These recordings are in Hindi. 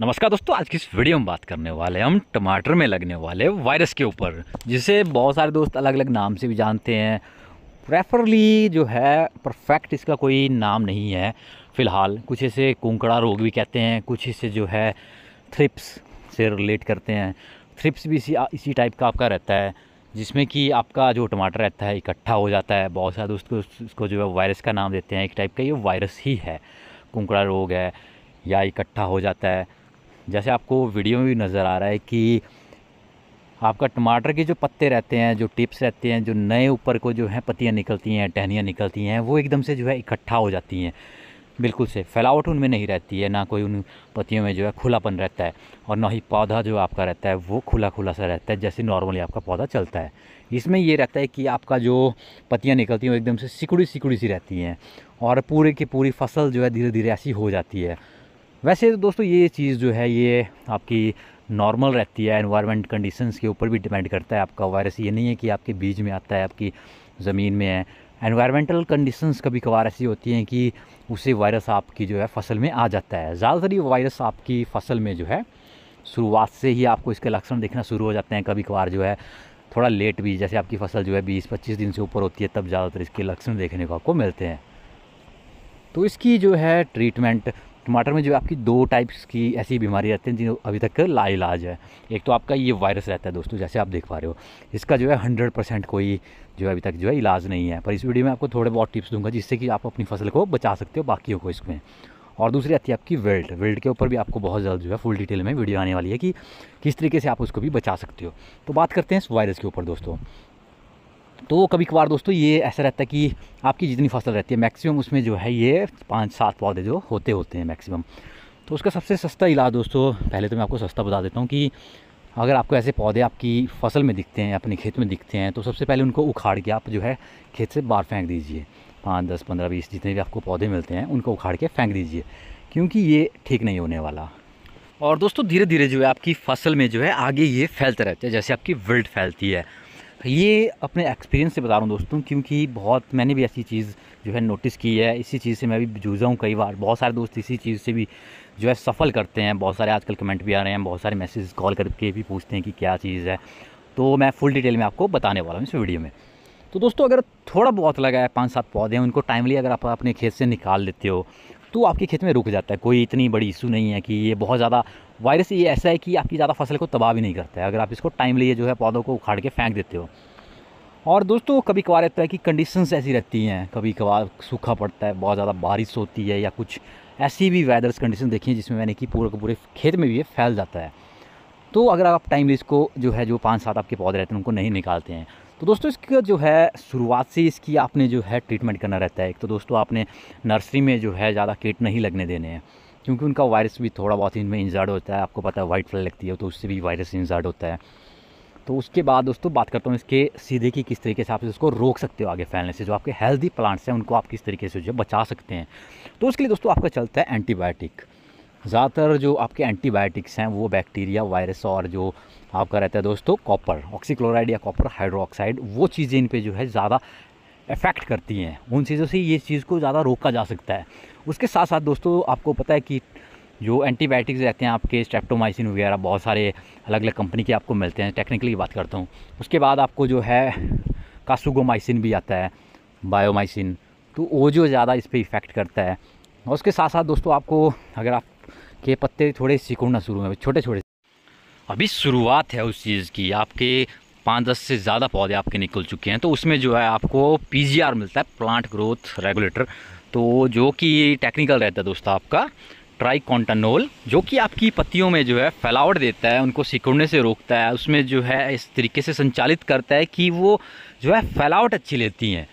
नमस्कार दोस्तों आज की इस वीडियो में बात करने वाले हम टमाटर में लगने वाले वायरस के ऊपर जिसे बहुत सारे दोस्त अलग अलग नाम से भी जानते हैं प्रेफरली जो है परफेक्ट इसका कोई नाम नहीं है फ़िलहाल कुछ इसे कोंकड़ा रोग भी कहते हैं कुछ इसे जो है थ्रिप्स से रिलेट करते हैं थ्रिप्स भी इसी इसी टाइप का आपका रहता है जिसमें कि आपका जो टमाटर रहता है इकट्ठा हो जाता है बहुत सारे दोस्त इसको जो है वायरस का नाम देते हैं एक टाइप का ये वायरस ही है कुंकड़ा रोग है या इकट्ठा हो जाता है जैसे आपको वीडियो में भी नज़र आ रहा है कि आपका टमाटर के जो पत्ते रहते हैं जो टिप्स रहते हैं जो नए ऊपर को जो है पत्तियाँ निकलती हैं टहनियाँ निकलती हैं वो एकदम से जो है इकट्ठा हो जाती हैं बिल्कुल से फैलावट उनमें नहीं रहती है ना कोई उन पत्तियों में जो है खुलापन रहता है और ना ही पौधा जो आपका रहता है वो खुला खुला सा रहता है जैसे नॉर्मली आपका पौधा चलता है इसमें ये रहता है कि आपका जो पत्तियाँ निकलती हैं वो एकदम से सिकुड़ी सिकुड़ी सी रहती हैं और पूरे की पूरी फसल जो है धीरे धीरे ऐसी हो जाती है वैसे तो दोस्तों ये चीज़ जो है ये आपकी नॉर्मल रहती है एनवायरनमेंट कंडीशंस के ऊपर भी डिपेंड करता है आपका वायरस ये नहीं है कि आपके बीज में आता है आपकी ज़मीन में है एनवायरमेंटल कंडीशंस कभी कभार ऐसी होती हैं कि उसे वायरस आपकी जो है फसल में आ जाता है ज़्यादातर ये वायरस आपकी फसल में जो है शुरुआत से ही आपको इसके लक्षण देखना शुरू हो जाते हैं कभी कभार जो है थोड़ा लेट भी जैसे आपकी फसल जो है बीस पच्चीस दिन से ऊपर होती है तब ज़्यादातर इसके लक्षण देखने को आपको मिलते हैं तो इसकी जो है ट्रीटमेंट टमाटर में जो आपकी दो टाइप्स की ऐसी बीमारी रहती हैं जिन अभी तक लाइलाज है एक तो आपका ये वायरस रहता है दोस्तों जैसे आप देख पा रहे हो इसका जो है हंड्रेड परसेंट कोई जो है अभी तक जो है इलाज नहीं है पर इस वीडियो में आपको थोड़े बहुत टिप्स दूंगा जिससे कि आप अपनी फसल को बचा सकते हो बाकियों को इसमें और दूसरी आती है आपकी वेल्ट वेल्ट के ऊपर भी आपको बहुत ज़्यादा जो है फुल डिटेल में वीडियो आने वाली है कि किस तरीके से आप उसको भी बचा सकते हो तो बात करते हैं इस वायरस के ऊपर दोस्तों तो कभी कभार दोस्तों ये ऐसा रहता है कि आपकी जितनी फसल रहती है मैक्सिमम उसमें जो है ये पाँच सात पौधे जो होते होते हैं मैक्सिमम तो उसका सबसे सस्ता इलाज दोस्तों पहले तो मैं आपको सस्ता बता देता हूँ कि अगर आपको ऐसे पौधे आपकी फसल में दिखते हैं अपने खेत में दिखते हैं तो सबसे पहले उनको उखाड़ के आप जो है खेत से बाहर फेंक दीजिए पाँच दस पंद्रह बीस जितने भी आपको पौधे मिलते हैं उनको उखाड़ के फेंक दीजिए क्योंकि ये ठीक नहीं होने वाला और दोस्तों धीरे धीरे जो है आपकी फसल में जो है आगे ये फैलता रहता है जैसे आपकी विल्ट फैलती है ये अपने एक्सपीरियंस से बता रहा हूँ दोस्तों क्योंकि बहुत मैंने भी ऐसी चीज़ जो है नोटिस की है इसी चीज़ से मैं भी जूझा हूँ कई बार बहुत सारे दोस्त इसी चीज़ से भी जो है सफ़ल करते हैं बहुत सारे आजकल कमेंट भी आ रहे हैं बहुत सारे मैसेज कॉल करके भी पूछते हैं कि क्या चीज़ है तो मैं फुल डिटेल में आपको बताने वाला हूँ इस वीडियो में तो दोस्तों अगर थोड़ा बहुत लगा है पाँच सात पौधे हैं उनको टाइमली अगर आप अपने खेत से निकाल लेते हो तो आपके खेत में रुक जाता है कोई इतनी बड़ी इशू नहीं है कि ये बहुत ज़्यादा वायरस ये ऐसा है कि आपकी ज़्यादा फसल को तबाह भी नहीं करता है अगर आप इसको टाइमली जो है पौधों को उखाड़ के फेंक देते हो और दोस्तों कभी कभार रहता है कि कंडीशंस ऐसी रहती हैं कभी कभार सूखा पड़ता है बहुत ज़्यादा बारिश होती है या कुछ ऐसी भी वेदर्स कंडीशन देखी हैं जिसमें मैंने कि पूरे के पूरे खेत में भी ये फैल जाता है तो अगर आप टाइमली इसको जो है जो पाँच सात आपके पौधे रहते हैं उनको नहीं निकालते हैं तो दोस्तों इसका जो है शुरुआत से इसकी आपने जो है ट्रीटमेंट करना रहता है एक तो दोस्तों आपने नर्सरी में जो है ज़्यादा कीट नहीं लगने देने हैं क्योंकि उनका वायरस भी थोड़ा बहुत इनमें इंजर्ड होता है आपको पता है वाइट फ्लाई लगती है तो उससे भी वायरस इंजर्ड होता है तो उसके बाद दोस्तों बात करता हूँ इसके सीधे की किस तरीके से आप इसको रोक सकते हो आगे फैलने से जो आपके हेल्दी प्लांट्स हैं उनको आप किस तरीके से जो बचा सकते हैं तो उसके लिए दोस्तों आपका चलता है एंटीबायोटिक ज़्यादातर जो आपके एंटीबायोटिक्स हैं वो बैक्टीरिया वायरस और जो आपका रहता है दोस्तों कॉपर ऑक्सीक्लोराइड या कॉपर हाइड्रोक्साइड वो चीज़ें इन पर जो है ज़्यादा इफ़ेक्ट करती हैं उन चीज़ों से ये चीज़ को ज़्यादा रोका जा सकता है उसके साथ साथ दोस्तों आपको पता है कि जो एंटीबायोटिक्स रहते हैं आपके स्टेप्टोमाइसिन वगैरह बहुत सारे अलग अलग कंपनी के आपको मिलते हैं टेक्निकली बात करता हूँ उसके बाद आपको जो है कासुगोमाइसिन भी आता है बायोमाइसिन तो वो जो ज़्यादा इस पर इफ़ेक्ट करता है और उसके साथ साथ दोस्तों आपको अगर आपके पत्ते थोड़े सिकुड़ना शुरू में छोटे छोटे अभी शुरुआत है उस चीज़ की आपके पाँच दस से ज़्यादा पौधे आपके निकल चुके हैं तो उसमें जो है आपको पी मिलता है प्लांट ग्रोथ रेगुलेटर तो जो कि टेक्निकल रहता है दोस्तों आपका ट्राई कॉन्टानोल जो कि आपकी पत्तियों में जो है फैलावट देता है उनको सिकुड़ने से रोकता है उसमें जो है इस तरीके से संचालित करता है कि वो जो है फैलावट अच्छी लेती हैं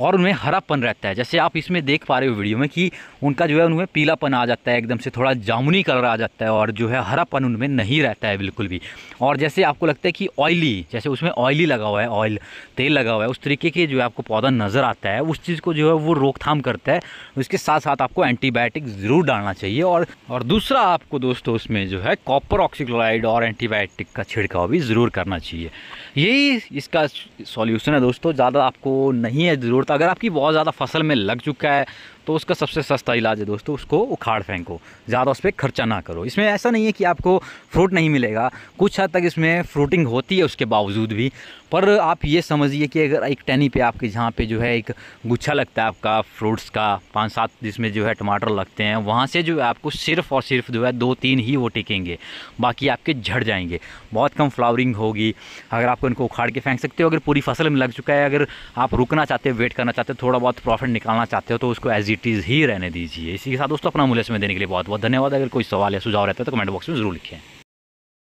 और उनमें हरापन रहता है जैसे आप इसमें देख पा रहे हो वीडियो में कि उनका जो है उनमें पीलापन आ जाता है एकदम से थोड़ा जामुनी कलर आ जाता है और जो है हरापन उनमें नहीं रहता है बिल्कुल भी और जैसे आपको लगता है कि ऑयली जैसे उसमें ऑयली लगा हुआ है ऑयल तेल लगा हुआ है उस तरीके के जो है आपको पौधा नज़र आता है उस चीज़ को जो है वो रोकथाम करता है उसके साथ साथ आपको एंटीबायोटिक ज़रूर डालना चाहिए और और दूसरा आपको दोस्तों उसमें जो है कॉपर ऑक्सीक्लोराइड और एंटीबायोटिक का छिड़काव भी ज़रूर करना चाहिए यही इसका सॉल्यूशन है दोस्तों ज़्यादा आपको नहीं है ज़रूरत अगर आपकी बहुत ज़्यादा फसल में लग चुका है तो उसका सबसे सस्ता इलाज है दोस्तों उसको उखाड़ फेंको ज़्यादा उस पर खर्चा ना करो इसमें ऐसा नहीं है कि आपको फ्रूट नहीं मिलेगा कुछ हद तक इसमें फ्रूटिंग होती है उसके बावजूद भी पर आप ये समझिए कि अगर एक टैनी पे आपके जहाँ पे जो है एक गुच्छा लगता है आपका फ्रूट्स का पाँच सात जिसमें जो है टमाटर लगते हैं वहाँ से जो है आपको सिर्फ और सिर्फ जो है दो तीन ही वो टिकेंगे बाकी आपके झड़ जाएंगे बहुत कम फ्लावरिंग होगी अगर आपको इनको उखाड़ के फेंक सकते हो अगर पूरी फसल में लग चुका है अगर आप रुकना चाहते हो वेट करना चाहते हो थोड़ा बहुत प्रॉफिट निकालना चाहते हो तो उसको एज इज़ ही रहने दीजिए इसी के साथ दोस्तों अपना मूल्य समय देने के लिए बहुत बहुत धन्यवाद अगर कोई सवाल या सुझाव रहता है तो कमेंट बॉक्स में जरूर लिखें